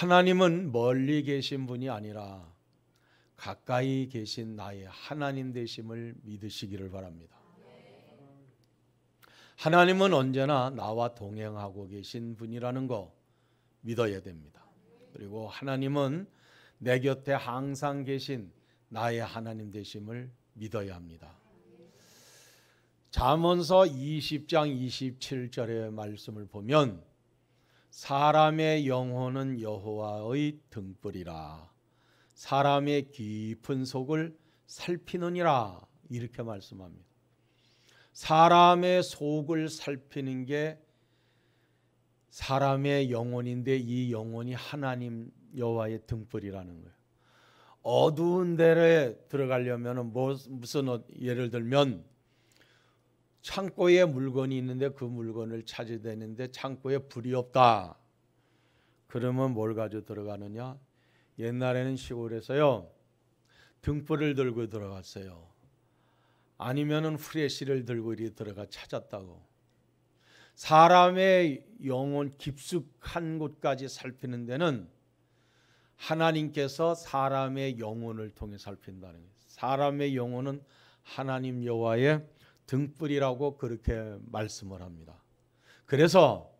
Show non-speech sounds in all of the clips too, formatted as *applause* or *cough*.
하나님은 멀리 계신 분이 아니라 가까이 계신 나의 하나님 되심을 믿으시기를 바랍니다. 하나님은 언제나 나와 동행하고 계신 분이라는 거 믿어야 됩니다. 그리고 하나님은 내 곁에 항상 계신 나의 하나님 되심을 믿어야 합니다. 잠언서 20장 27절의 말씀을 보면 사람의 영혼은 여호와의 등불이라 사람의 깊은 속을 살피느니라 이렇게 말씀합니다. 사람의 속을 살피는 게 사람의 영혼인데 이 영혼이 하나님 여호와의 등불이라는 거예요. 어두운 데에 들어가려면 뭐 무슨 예를 들면 창고에 물건이 있는데 그 물건을 찾아야 되는데 창고에 불이 없다. 그러면 뭘 가지고 들어가느냐? 옛날에는 시골에서요 등불을 들고 들어갔어요. 아니면은 후레쉬를 들고 이리 들어가 찾았다고. 사람의 영혼 깊숙한 곳까지 살피는 데는 하나님께서 사람의 영혼을 통해 살핀다는 거예요. 사람의 영혼은 하나님 여호와의 등불이라고 그렇게 말씀을 합니다. 그래서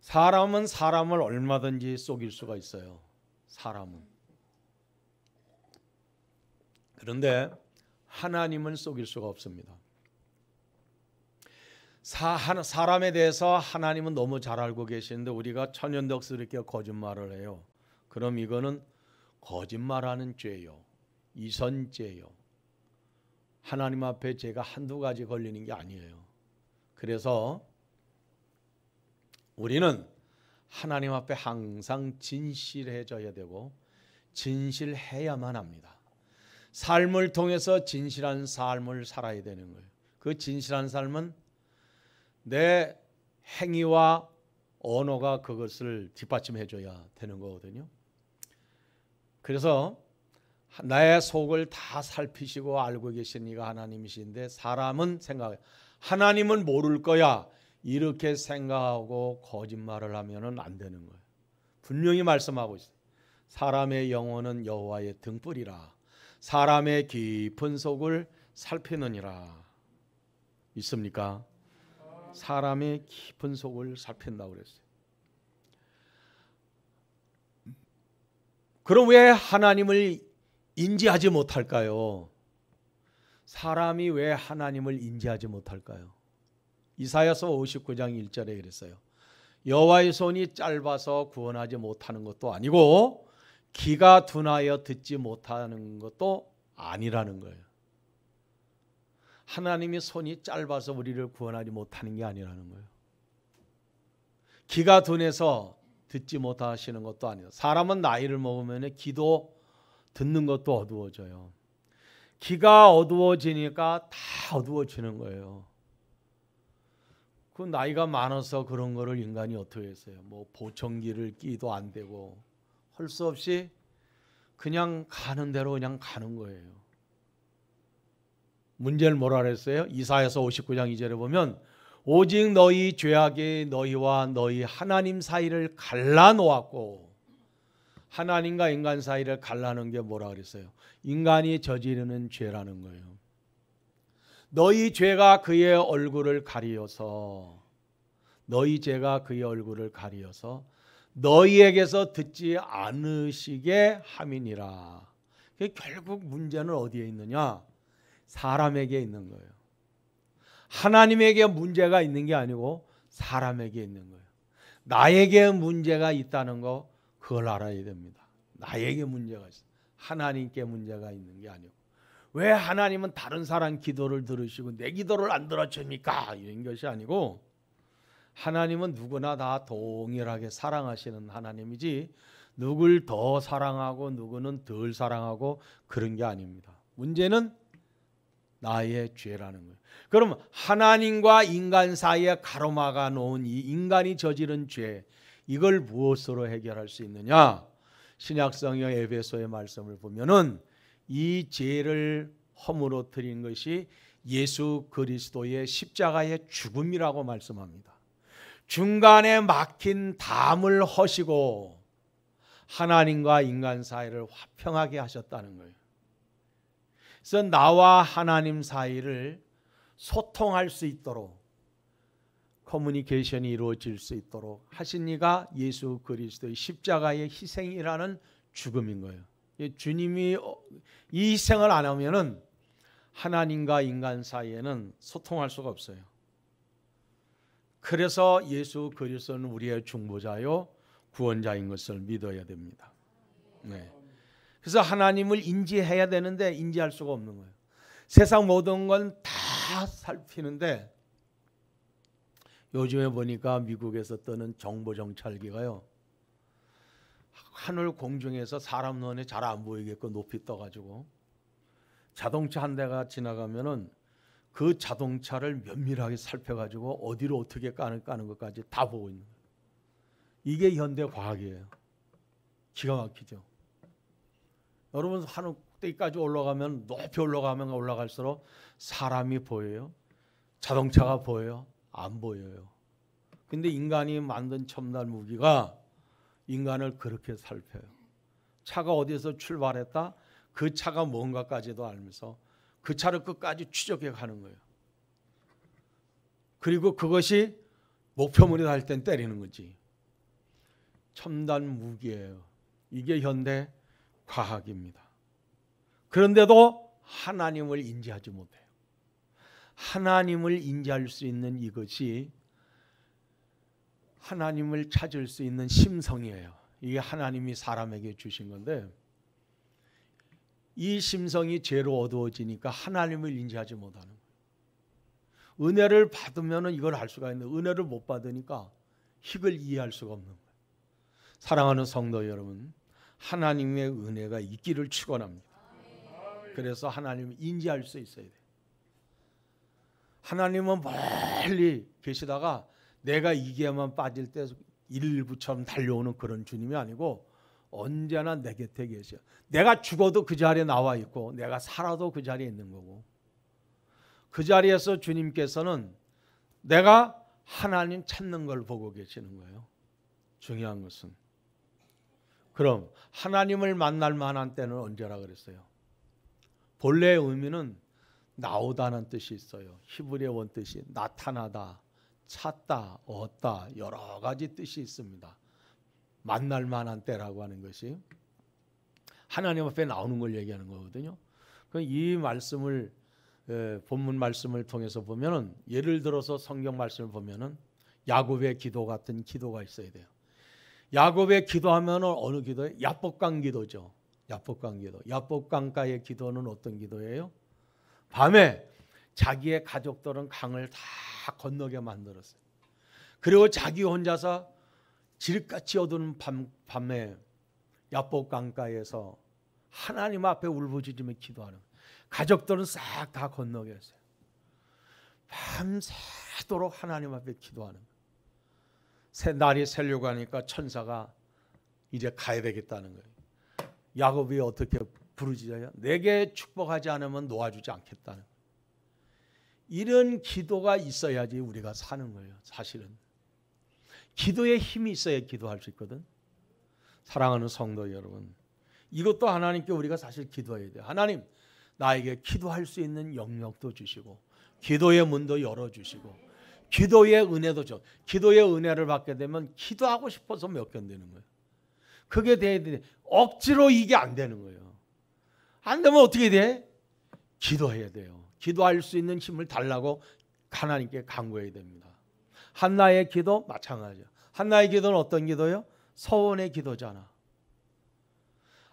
사람은 사람을 얼마든지 속일 수가 있어요. 사람은. 그런데 하나님은 속일 수가 없습니다. 사, 람에 대해서 하나님은 너무 잘 알고 계시는데 우리가 천연덕스럽게 거짓말을 해요. 그럼 이거는 거짓말하는 죄요. 이선죄요. 하나님 앞에 제가 한두 가지 걸리는 게 아니에요. 그래서 우리는 하나님 앞에 항상 진실해져야 되고 진실해야만 합니다. 삶을 통해서 진실한 삶을 살아야 되는 거예요. 그 진실한 삶은 내 행위와 언어가 그것을 뒷받침해 줘야 되는 거거든요. 그래서 나의 속을 다 살피시고 알고 계신 이가 하나님이신데 사람은 생각해 하나님은 모를 거야 이렇게 생각하고 거짓말을 하면은 안 되는 거예요. 분명히 말씀하고 있어요. 사람의 영혼은 여호와의 등불이라 사람의 깊은 속을 살피느니라 있습니까? 사람의 깊은 속을 살핀다고 그랬어요. 그럼 왜 하나님을 인지하지 못할까요? 사람이 왜 하나님을 인지하지 못할까요? 이사야서 59장 1절에 그랬어요. 여호와의 손이 짧아서 구원하지 못하는 것도 아니고 귀가 둔하여 듣지 못하는 것도 아니라는 거예요. 하나님이 손이 짧아서 우리를 구원하지 못하는 게 아니라는 거예요. 기가 둔해서 듣지 못하시는 것도 아니다. 사람은 나이를 먹으면 기도 듣는 것도 어두워져요. 기가 어두워지니까 다 어두워지는 거예요. 그 나이가 많아서 그런 거를 인간이 어떻게 했어요? 뭐 보청기를 끼도 안 되고 할 수 없이 그냥 가는 대로 그냥 가는 거예요. 문제를 뭐라 그랬어요? 이사에서 59장 2절에 보면 오직 너희 죄악이 너희와 너희 하나님 사이를 갈라놓았고 하나님과 인간 사이를 갈라놓게 뭐라 그랬어요? 인간이 저지르는 죄라는 거예요. 너희 죄가 그의 얼굴을 가리어서 너희 죄가 그의 얼굴을 가리어서 너희에게서 듣지 않으시게 함이니라. 결국 문제는 어디에 있느냐? 사람에게 있는 거예요. 하나님에게 문제가 있는 게 아니고 사람에게 있는 거예요. 나에게 문제가 있다는 거 그걸 알아야 됩니다. 나에게 문제가 있어. 하나님께 문제가 있는 게 아니고 왜 하나님은 다른 사람 기도를 들으시고 내 기도를 안 들어줍니까? 이런 것이 아니고 하나님은 누구나 다 동일하게 사랑하시는 하나님이지 누굴 더 사랑하고 누구는 덜 사랑하고 그런 게 아닙니다. 문제는 나의 죄라는 거예요. 그럼 하나님과 인간 사이에 가로막아 놓은 이 인간이 저지른 죄 이걸 무엇으로 해결할 수 있느냐? 신약 성경 에베소의 말씀을 보면은 이 죄를 허물어뜨린 것이 예수 그리스도의 십자가의 죽음이라고 말씀합니다. 중간에 막힌 담을 허시고 하나님과 인간 사이를 화평하게 하셨다는 거예요. 그래서 나와 하나님 사이를 소통할 수 있도록 커뮤니케이션이 이루어질 수 있도록 하신 이가 예수 그리스도의 십자가의 희생이라는 죽음인 거예요. 예, 주님이 어, 이 희생을 안 하면은 하나님과 인간 사이에는 소통할 수가 없어요. 그래서 예수 그리스도는 우리의 중보자요 구원자인 것을 믿어야 됩니다. 네. 그래서 하나님을 인지해야 되는데 인지할 수가 없는 거예요. 세상 모든 건 다 살피는데 요즘에 보니까 미국에서 뜨는 정보 정찰기가요. 하늘 공중에서 사람 눈에 잘 안 보이겠고 높이 떠 가지고 자동차 한 대가 지나가면은 그 자동차를 면밀하게 살펴가지고 어디로 어떻게 까는, 까는 것까지 다 보고 있는 거예요. 이게 현대 과학이에요. 기가 막히죠. 여러분 한옥 꼭대기까지 올라가면 높이 올라가면 올라갈수록 사람이 보여요. 자동차가 보여요. 안 보여요. 근데 인간이 만든 첨단 무기가 인간을 그렇게 살펴요. 차가 어디서 출발했다? 그 차가 뭔가까지도 알면서 그 차를 끝까지 추적해 가는 거예요. 그리고 그것이 목표물이 될땐 때리는 거지. 첨단 무기예요. 이게 현대 과학입니다. 그런데도 하나님을 인지하지 못해요. 하나님을 인지할 수 있는 이것이 하나님을 찾을 수 있는 심성이에요. 이게 하나님이 사람에게 주신 건데 이 심성이 죄로 어두워지니까 하나님을 인지하지 못하는 거예요. 은혜를 받으면 이걸 알 수가 있는데 은혜를 못 받으니까 희을 극 이해할 수가 없는 거예요. 사랑하는 성도 여러분, 하나님의 은혜가 있기를 축원합니다. 그래서 하나님 인지할 수 있어야 돼. 하나님은 멀리 계시다가 내가 이게만 빠질 때 일부처럼 달려오는 그런 주님이 아니고 언제나 내 곁에 계셔. 내가 죽어도 그 자리에 나와 있고 내가 살아도 그 자리에 있는 거고. 그 자리에서 주님께서는 내가 하나님 찾는 걸 보고 계시는 거예요. 중요한 것은 그럼 하나님을 만날 만한 때는 언제라 그랬어요? 본래의 의미는 나오다는 뜻이 있어요. 히브리어 원뜻이 나타나다, 찾다, 얻다 여러 가지 뜻이 있습니다. 만날 만한 때라고 하는 것이 하나님 앞에 나오는 걸 얘기하는 거거든요. 이 말씀을 예, 본문 말씀을 통해서 보면은 예를 들어서 성경 말씀을 보면은 야곱의 기도 같은 기도가 있어야 돼요. 야곱의 기도하면 어느 기도예요? 야복강 기도죠. 야복강 기도. 야복강가의 기도는 어떤 기도예요? 밤에 자기의 가족들은 강을 다 건너게 만들었어요. 그리고 자기 혼자서 질같이 어두운 밤, 밤에 야복강가에서 하나님 앞에 울부짖으며 기도하는 가족들은 싹 다 건너게 했어요. 밤새도록 하나님 앞에 기도하는 거예요. 새 날이 새려고 하니까 천사가 이제 가야 되겠다는 거예요. 야곱이 어떻게 부르짖어요? 내게 축복하지 않으면 놓아주지 않겠다는 이런 기도가 있어야지 우리가 사는 거예요. 사실은 기도에 힘이 있어야 기도할 수 있거든. 사랑하는 성도 여러분, 이것도 하나님께 우리가 사실 기도해야 돼 하나님, 나에게 기도할 수 있는 영역도 주시고 기도의 문도 열어 주시고 기도의 은혜도 줘. 기도의 은혜를 받게 되면 기도하고 싶어서 몇 견되는 거예요. 그게 돼야 돼. 억지로 이게 안 되는 거예요. 안 되면 어떻게 돼? 기도해야 돼요. 기도할 수 있는 힘을 달라고 하나님께 간구해야 됩니다. 한나의 기도 마찬가지예요 한나의 기도는 어떤 기도요? 서원의 기도잖아.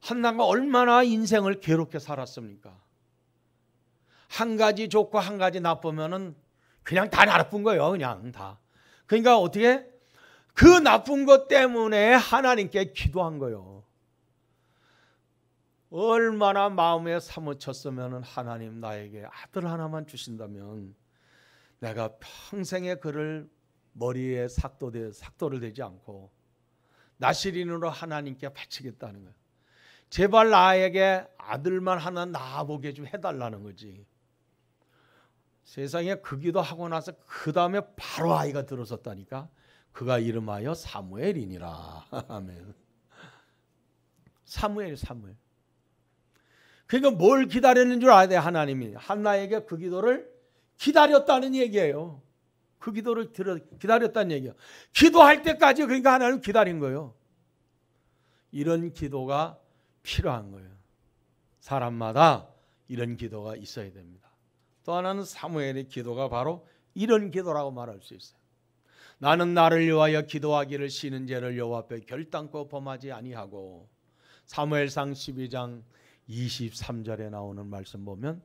한나가 얼마나 인생을 괴롭게 살았습니까? 한 가지 좋고 한 가지 나쁘면은 그냥 다 나쁜 거예요. 그냥 다. 그러니까 어떻게 그 나쁜 것 때문에 하나님께 기도한 거예요. 얼마나 마음에 사무쳤으면 하나님 나에게 아들 하나만 주신다면 내가 평생에 그를 머리에 삭도되, 삭도를 대지 않고 나시린으로 하나님께 바치겠다는 거예요. 제발 나에게 아들만 하나 낳아보게 좀 해달라는 거지. 세상에 크기도 하고 나서 그 다음에 바로 아이가 들어섰다니까 그가 이름하여 사무엘이니라. *laughs* 아멘. 사무엘, 사무엘. 그러니까 뭘 기다리는 줄 알아야 돼 하나님이 한나에게 그 기도를 기다렸다는 얘기예요. 그 기도를 들어, 기다렸다는 얘기예요. 기도할 때까지 그러니까 하나님 기다린 거예요. 이런 기도가 필요한 거예요. 사람마다 이런 기도가 있어야 됩니다. 또 하나는 사무엘의 기도가 바로 이런 기도라고 말할 수 있어요. 나는 나를 위하여 기도하기를 쉬는 죄를 여호 앞에 결단코 범하지 아니하고 사무엘상 12장 23절에 나오는 말씀 보면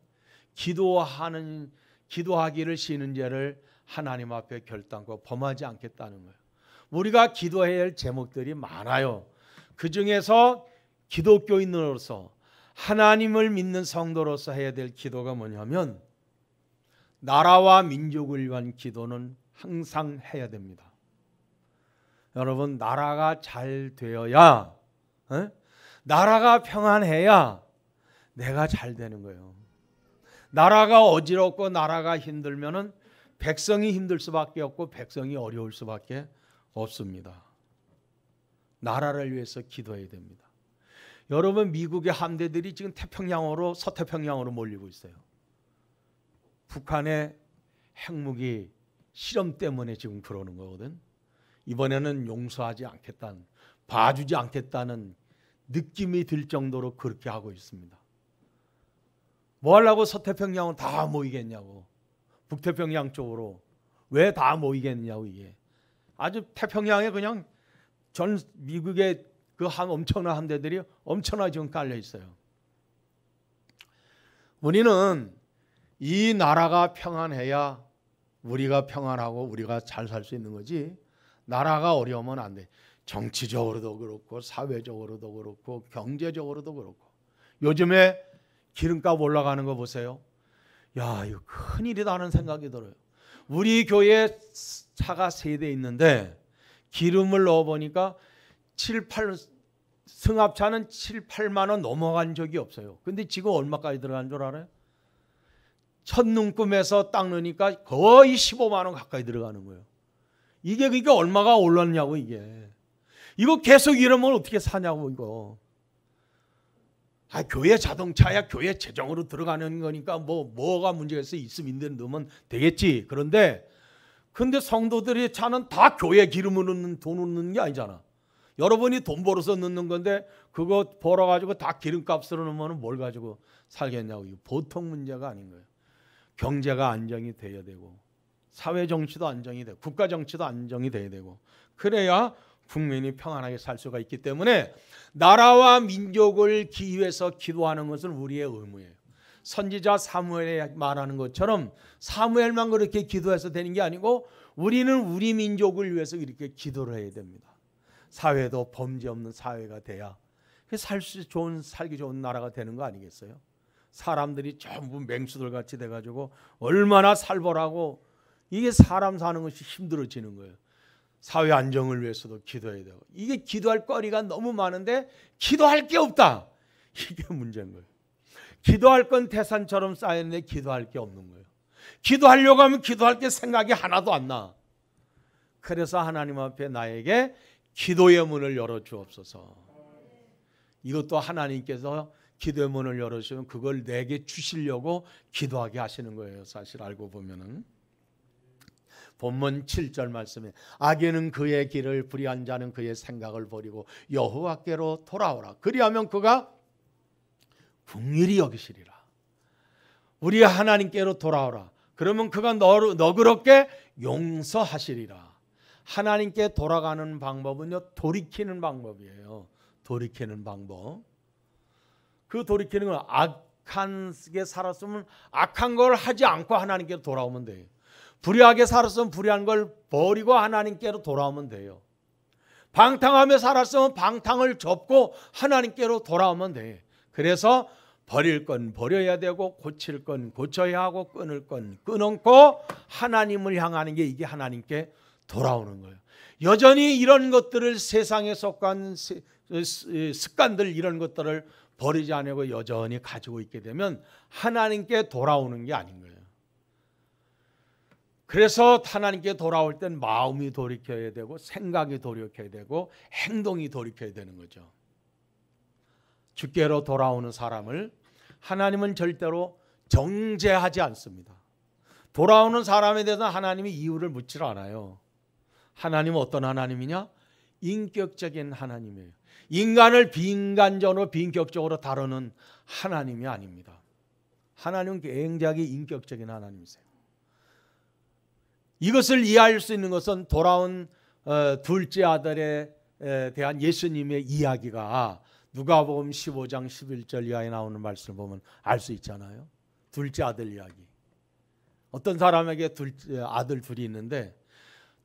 기도하는 기도하기를 쉬는 죄를 하나님 앞에 결단코 범하지 않겠다는 거예요. 우리가 기도해야 할 제목들이 많아요. 그 중에서 기독교인으로서 하나님을 믿는 성도로서 해야 될 기도가 뭐냐면 나라와 민족을 위한 기도는 항상 해야 됩니다. 여러분 나라가 잘 되어야 에? 어? 나라가 평안해야 내가 잘 되는 거예요. 나라가 어지럽고 나라가 힘들면은 백성이 힘들 수밖에 없고 백성이 어려울 수밖에 없습니다. 나라를 위해서 기도해야 됩니다. 여러분 미국의 함대들이 지금 태평양으로 서태평양으로 몰리고 있어요. 북한의 핵무기 실험 때문에 지금 그러는 거거든. 이번에는 용서하지 않겠다는 봐주지 않겠다는 느낌이 들 정도로 그렇게 하고 있습니다. 뭐 하려고 서태평양은 다 모이겠냐고 북태평양 쪽으로 왜 다 모이겠냐고 이게 아주 태평양에 그냥 전 미국의 그 한 엄청난 함대들이 엄청나게 지금 깔려 있어요. 우리는 이 나라가 평안해야 우리가 평안하고 우리가 잘 살 수 있는 거지 나라가 어려우면 안 돼. 정치적으로도 그렇고 사회적으로도 그렇고 경제적으로도 그렇고 요즘에 기름값 올라가는 거 보세요. 야, 이거 큰일이다 하는 생각이 들어요. 우리 교회 차가 세 대 있는데 기름을 넣어 보니까 7, 8 승합차는 7, 8만 원 넘어간 적이 없어요. 근데 지금 얼마까지 들어간 줄 알아요? 첫눈금에서 닦으니까 거의 15만 원 가까이 들어가는 거예요. 이게 그러 그러니까 얼마가 올랐냐고 이게. 이거 계속 이러면 어떻게 사냐고 이거. 아 교회 자동차야 교회 재정으로 들어가는 거니까 뭐 뭐가 문제겠어 있으면 있는 놈은 되겠지. 그런데 근데 성도들이 차는 다 교회 기름을 넣는 돈 넣는 게 아니잖아. 여러분이 돈 벌어서 넣는 건데 그거 벌어 가지고 다 기름값으로 넣으면 뭘 가지고 살겠냐고. 보통 문제가 아닌 거예요. 경제가 안정이 돼야 되고 사회 정치도 안정이 되고 국가 정치도 안정이 돼야 되고 그래야 국민이 평안하게 살 수가 있기 때문에 나라와 민족을 기위해서 기도하는 것은 우리의 의무예요. 선지자 사무엘이 말하는 것처럼 사무엘만 그렇게 기도해서 되는 게 아니고 우리는 우리 민족을 위해서 이렇게 기도를 해야 됩니다. 사회도 범죄 없는 사회가 돼야 그 살수 좋은 살기 좋은 나라가 되는 거 아니겠어요? 사람들이 전부 맹수들 같이 돼가지고 얼마나 살벌하고 이게 사람 사는 것이 힘들어지는 거예요. 사회 안정을 위해서도 기도해야 되고 이게 기도할 거리가 너무 많은데 기도할 게 없다. 이게 문제인 거예요. 기도할 건 태산처럼 쌓였는데 기도할 게 없는 거예요. 기도하려고 하면 기도할 게 생각이 하나도 안 나. 그래서 하나님 앞에 나에게 기도의 문을 열어 주옵소서. 이것도 하나님께서 기도문을 열어주시면 그걸 내게 주시려고 기도하게 하시는 거예요. 사실 알고 보면은 본문 7절 말씀에 악인은 그의 길을 불의한 자는 그의 생각을 버리고 여호와께로 돌아오라. 그리하면 그가 궁일이 여기시리라. 우리 하나님께로 돌아오라. 그러면 그가 너, 너그럽게 용서하시리라. 하나님께 돌아가는 방법은요, 돌이키는 방법이에요. 돌이키는 방법. 그 돌이키는 건 악한 게 살았으면 악한 걸 하지 않고 하나님께로 돌아오면 돼요. 불의하게 살았으면 불의한 걸 버리고 하나님께로 돌아오면 돼요. 방탕하며 살았으면 방탕을 접고 하나님께로 돌아오면 돼. 그래서 버릴 건 버려야 되고 고칠 건 고쳐야 하고 끊을 건 끊었고 하나님을 향하는 게 이게 하나님께 돌아오는 거예요. 여전히 이런 것들을 세상에 속한 습관들 이런 것들을 버리지 않고 여전히 가지고 있게 되면 하나님께 돌아오는 게 아닌 거예요. 그래서 하나님께 돌아올 땐 마음이 돌이켜야 되고 생각이 돌이켜야 되고 행동이 돌이켜야 되는 거죠. 주께로 돌아오는 사람을 하나님은 절대로 정죄하지 않습니다. 돌아오는 사람에 대해서 하나님이 이유를 묻질 않아요. 하나님은 어떤 하나님이냐? 인격적인 하나님이에요. 인간을 비인간적으로 비인격적으로 다루는 하나님이 아닙니다. 하나님은 굉장히 인격적인 하나님이세요. 이것을 이해할 수 있는 것은 돌아온 어, 둘째 아들에 대한 예수님의 이야기가 누가복음 15장 11절 이하에 나오는 말씀을 보면 알 수 있잖아요. 둘째 아들 이야기. 어떤 사람에게 둘째 아들 둘이 있는데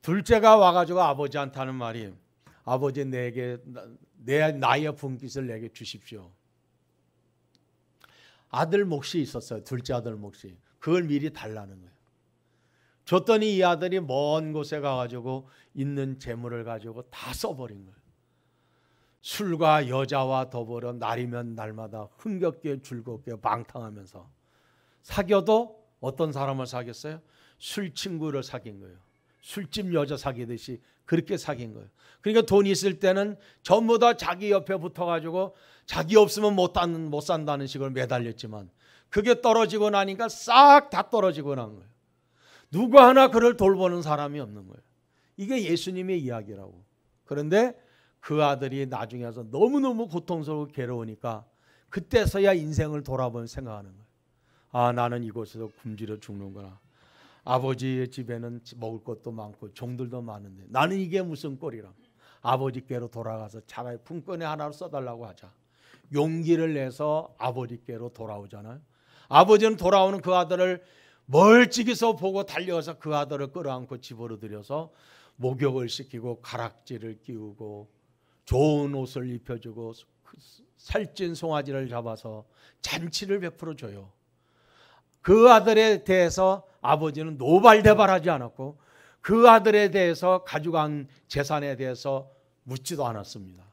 둘째가 와가지고 아버지한테 하는 말이 아버지 내게 내 나의 분깃을 내게 주십시오. 아들 몫이 있었어요. 둘째 아들 몫이. 그걸 미리 달라는 거예요. 줬더니 이 아들이 먼 곳에 가가지고 있는 재물을 가지고 다 써버린 거예요. 술과 여자와 더불어 날이면 날마다 흥겹게 즐겁게 방탕하면서 사겨도 어떤 사람을 사겠어요? 술 친구를 사귄 거예요. 술집 여자 사귀듯이 그렇게 사귄 거예요. 그러니까 돈 있을 때는 전부 다 자기 옆에 붙어가지고 자기 없으면 못, 단, 못 산다는 식으로 매달렸지만 그게 떨어지고 나니까 싹 다 떨어지고 난 거예요. 누구 하나 그를 돌보는 사람이 없는 거예요. 이게 예수님의 이야기라고. 그런데 그 아들이 나중에 와서 너무너무 고통스럽고 괴로우니까 그때서야 인생을 돌아보 생각하는 거예요. 아, 나는 이곳에서 굶주려 죽는구나. 아버지의 집에는 먹을 것도 많고 종들도 많은데 나는 이게 무슨 꼴이라. 아버지께로 돌아가서 차라리 품권의 하나를 써달라고 하자. 용기를 내서 아버지께로 돌아오잖아요. 아버지는 돌아오는 그 아들을 멀찍이서 보고 달려와서 그 아들을 끌어안고 집으로 들여서 목욕을 시키고 가락지를 끼우고 좋은 옷을 입혀주고 그 살찐 송아지를 잡아서 잔치를 베풀어 줘요. 그 아들에 대해서 아버지는 노발대발하지 않았고 그 아들에 대해서 가지고간 재산에 대해서 묻지도 않았습니다.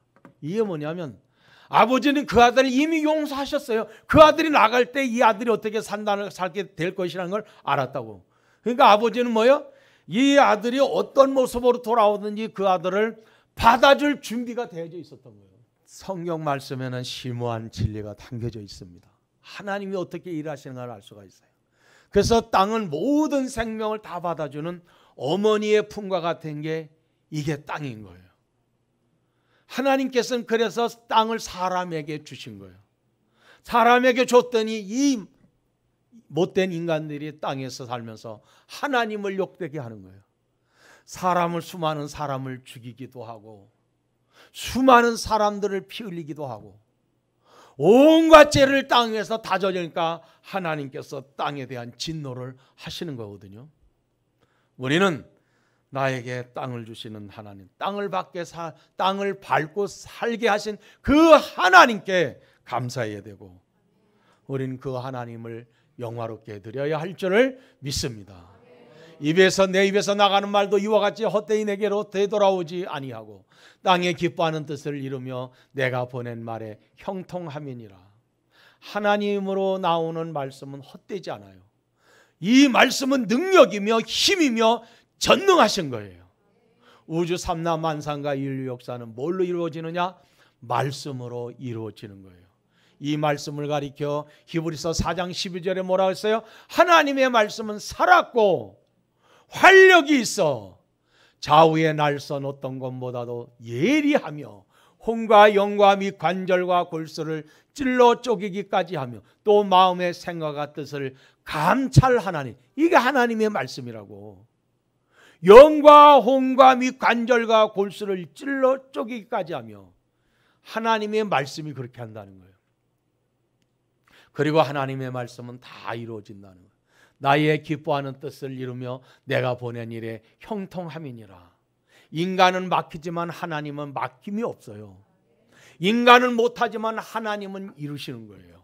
이게 뭐냐면 아버지는 그 아들을 이미 용서하셨어요. 그 아들이 나갈 때 이 아들이 어떻게 산다는 살게 될 것이라는 걸 알았다고. 그러니까 아버지는 뭐요? 이 아들이 어떤 모습으로 돌아오든지 그 아들을 받아줄 준비가 되어져 있었던 거예요. 성경 말씀에는 심오한 진리가 담겨져 있습니다. 하나님이 어떻게 일하시는가를 알 수가 있어요. 그래서 땅은 모든 생명을 다 받아주는 어머니의 품과 같은 게 이게 땅인 거예요. 하나님께서는 그래서 땅을 사람에게 주신 거예요. 사람에게 줬더니 이 못된 인간들이 땅에서 살면서 하나님을 욕되게 하는 거예요. 사람을 수많은 사람을 죽이기도 하고 수많은 사람들을 피 흘리기도 하고 온갖 죄를 땅에서 다져지니까 하나님께서 땅에 대한 진노를 하시는 거거든요. 우리는 나에게 땅을 주시는 하나님, 땅을 밖에 사, 땅을 밟고 살게 하신 그 하나님께 감사해야 되고, 우리는 그 하나님을 영화롭게 드려야 할 줄을 믿습니다. 입에서 내 입에서 나가는 말도 이와 같이 헛되이 내게로 되돌아오지 아니하고 땅에 기뻐하는 뜻을 이루며 내가 보낸 말에 형통함이니라. 하나님으로 나오는 말씀은 헛되지 않아요. 이 말씀은 능력이며 힘이며 전능하신 거예요. 우주 삼나 만상과 인류 역사는 뭘로 이루어지느냐? 말씀으로 이루어지는 거예요. 이 말씀을 가리켜 히브리서 4장 12절에 뭐라 했어요? 하나님의 말씀은 살았고 활력이 있어 좌우의 날선 어떤 것보다도 예리하며 혼과 영과 및 관절과 골수를 찔러 쪼개기까지 하며 또 마음의 생각과 뜻을 감찰하나니 이게 하나님의 말씀이라고 영과 혼과 및 관절과 골수를 찔러 쪼개기까지 하며 하나님의 말씀이 그렇게 한다는 거예요. 그리고 하나님의 말씀은 다 이루어진다는 거예요. 나의 기뻐하는 뜻을 이루며 내가 보낸 일에 형통함이니라. 인간은 막히지만 하나님은 막힘이 없어요. 인간은 못하지만 하나님은 이루시는 거예요.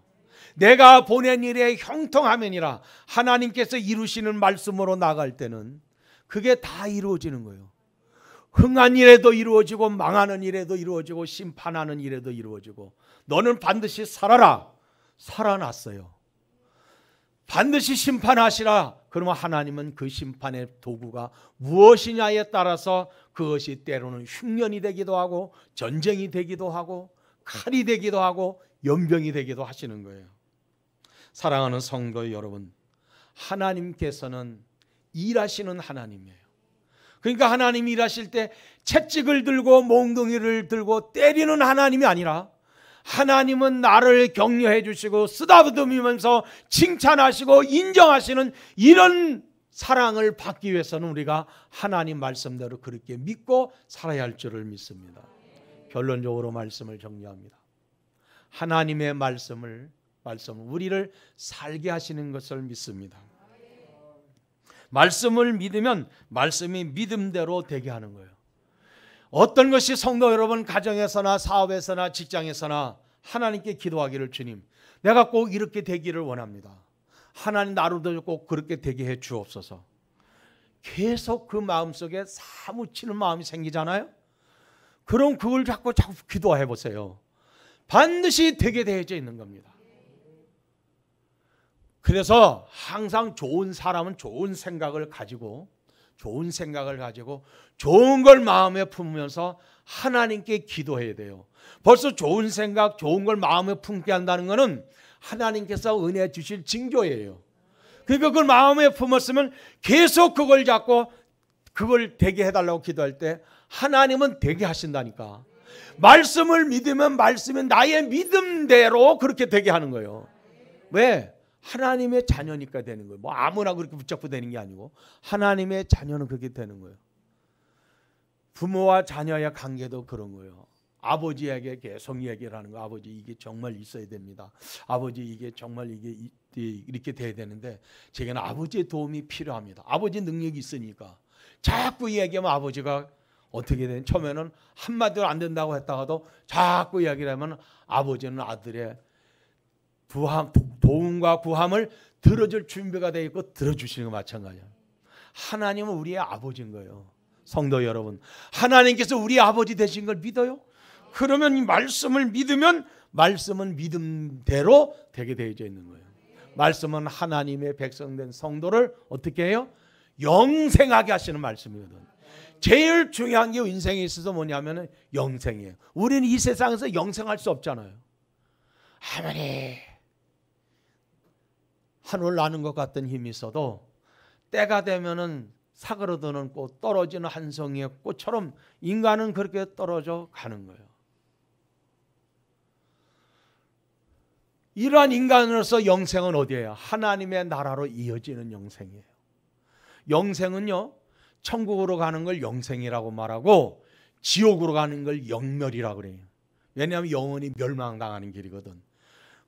내가 보낸 일에 형통함이니라 하나님께서 이루시는 말씀으로 나갈 때는 그게 다 이루어지는 거예요. 흥한 일에도 이루어지고 망하는 일에도 이루어지고 심판하는 일에도 이루어지고 너는 반드시 살아라. 살아났어요. 반드시 심판하시라. 그러면 하나님은 그 심판의 도구가 무엇이냐에 따라서 그것이 때로는 흉년이 되기도 하고 전쟁이 되기도 하고 칼이 되기도 하고 연병이 되기도 하시는 거예요. 사랑하는 성도 여러분, 하나님께서는 일하시는 하나님이에요. 그러니까 하나님이 일하실 때 채찍을 들고 몽둥이를 들고 때리는 하나님이 아니라 하나님은 나를 격려해 주시고 쓰다듬으면서 칭찬하시고 인정하시는 이런 사랑을 받기 위해서는 우리가 하나님 말씀대로 그렇게 믿고 살아야 할 줄을 믿습니다. 결론적으로 말씀을 정리합니다. 하나님의 말씀을 말씀 우리를 살게 하시는 것을 믿습니다. 말씀을 믿으면 말씀이 믿음대로 되게 하는 거예요. 어떤 것이 성도 여러분 가정에서나 사업에서나 직장에서나 하나님께 기도하기를 주님 내가 꼭 이렇게 되기를 원합니다. 하나님 나로도 꼭 그렇게 되게 해 주옵소서. 계속 그 마음속에 사무치는 마음이 생기잖아요. 그럼 그걸 자꾸 자꾸 기도해 보세요. 반드시 되게 되어져 있는 겁니다. 그래서 항상 좋은 사람은 좋은 생각을 가지고 좋은 생각을 가지고 좋은 걸 마음에 품으면서 하나님께 기도해야 돼요. 벌써 좋은 생각, 좋은 걸 마음에 품게 한다는 것은 하나님께서 은혜 주실 징조예요. 그러니까 그걸 마음에 품었으면 계속 그걸 잡고 그걸 되게 해달라고 기도할 때 하나님은 되게 하신다니까. 말씀을 믿으면 말씀은 나의 믿음대로 그렇게 되게 하는 거예요. 왜? 하나님의 자녀니까 되는 거예요. 뭐 아무나 그렇게 붙잡고 되는 게 아니고 하나님의 자녀는 그렇게 되는 거예요. 부모와 자녀의 관계도 그런 거예요. 아버지에게 계속 얘기를 하는 거 아버지 이게 정말 있어야 됩니다. 아버지 이게 정말 이게 이렇게 돼야 되는데 제게는 아버지의 도움이 필요합니다. 아버지 능력이 있으니까 자꾸 얘기하면 아버지가 어떻게 되는 처음에는 한마디로 안 된다고 했다가도 자꾸 이기를 하면 아버지는 아들의 부함, 도움과 구함을 들어줄 준비가 되어 있고 들어주시는 거 마찬가지야. 하나님은 우리의 아버지인 거예요. 성도 여러분, 하나님께서 우리 아버지 되신 걸 믿어요? 그러면 이 말씀을 믿으면 말씀은 믿음대로 되게 되어져 있는 거예요. 말씀은 하나님의 백성된 성도를 어떻게 해요? 영생하게 하시는 말씀이거든. 제일 중요한 게 인생에 있어서 뭐냐면 영생이에요. 우리는 이 세상에서 영생할 수 없잖아요. 아무리 하늘 나는 것 같은 힘이 있어도 때가 되면은 사그러드는 꽃 떨어지는 한 송이의 꽃처럼 인간은 그렇게 떨어져 가는 거예요. 이러한 인간으로서 영생은 어디예요? 하나님의 나라로 이어지는 영생이에요. 영생은요. 천국으로 가는 걸 영생이라고 말하고 지옥으로 가는 걸 영멸이라고 그래요. 왜냐하면 영원히 멸망당하는 길이거든.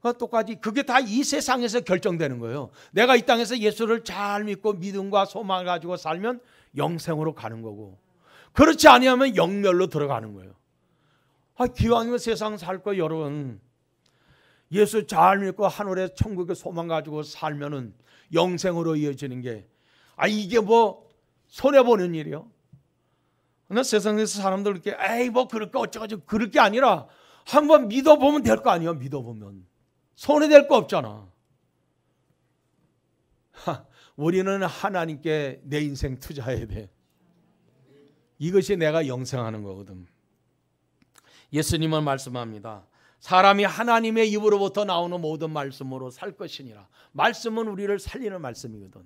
그 똑같이 그게 다 이 세상에서 결정되는 거예요. 내가 이 땅에서 예수를 잘 믿고 믿음과 소망을 가지고 살면 영생으로 가는 거고 그렇지 아니하면 영멸로 들어가는 거예요. 아, 기왕이면 세상 살 거 여러분. 예수 잘 믿고 하늘의 천국의 소망 가지고 살면은 영생으로 이어지는 게 아 이게 뭐 손해 보는 일이요. 나 세상에서 사람들 이렇게 에이 뭐 그럴 거 어쩌고 저쩌고 그럴 게 아니라 한번 믿어 보면 될 거아니에 믿어 보면. 손해될 거 없잖아. 하, 우리는 하나님께 내 인생 투자해야 돼. 이것이 내가 영생하는 거거든. 예수님은 말씀합니다. 사람이 하나님의 입으로부터 나오는 모든 말씀으로 살 것이니라. 말씀은 우리를 살리는 말씀이거든.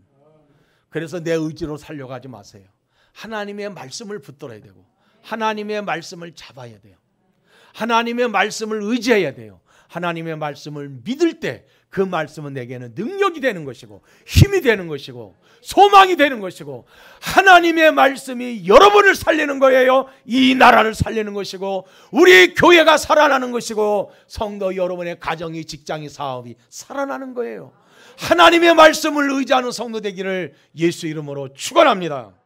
그래서 내 의지로 살려고 하지 마세요. 하나님의 말씀을 붙들어야 되고 하나님의 말씀을 잡아야 돼요. 하나님의 말씀을 의지해야 돼요. 하나님의 말씀을 믿을 때 그 말씀은 내게는 능력이 되는 것이고 힘이 되는 것이고 소망이 되는 것이고 하나님의 말씀이 여러분을 살리는 거예요. 이 나라를 살리는 것이고 우리 교회가 살아나는 것이고 성도 여러분의 가정이 직장이 사업이 살아나는 거예요. 하나님의 말씀을 의지하는 성도 되기를 예수 이름으로 축원합니다.